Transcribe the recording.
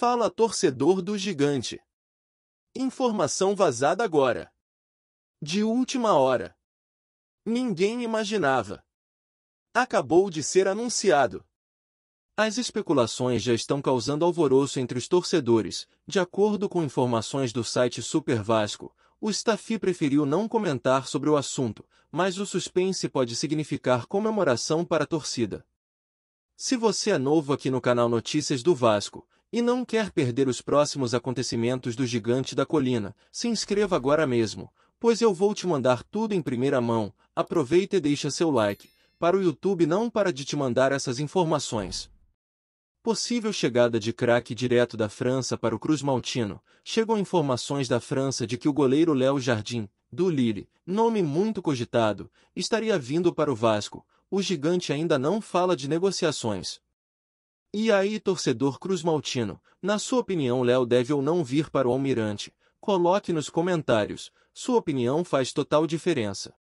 Fala torcedor do gigante. Informação vazada agora. De última hora. Ninguém imaginava. Acabou de ser anunciado. As especulações já estão causando alvoroço entre os torcedores. De acordo com informações do site Super Vasco, o Stafi preferiu não comentar sobre o assunto, mas o suspense pode significar comemoração para a torcida. Se você é novo aqui no canal Notícias do Vasco, e não quer perder os próximos acontecimentos do gigante da colina, se inscreva agora mesmo, pois eu vou te mandar tudo em primeira mão, aproveita e deixa seu like, para o YouTube não para de te mandar essas informações. Possível chegada de craque direto da França para o Cruz Maltino. Chegam informações da França de que o goleiro Léo Jardim, do Lille, nome muito cogitado, estaria vindo para o Vasco. O gigante ainda não fala de negociações. E aí, torcedor cruz-maltino, na sua opinião Léo deve ou não vir para o Almirante? Coloque nos comentários, sua opinião faz total diferença.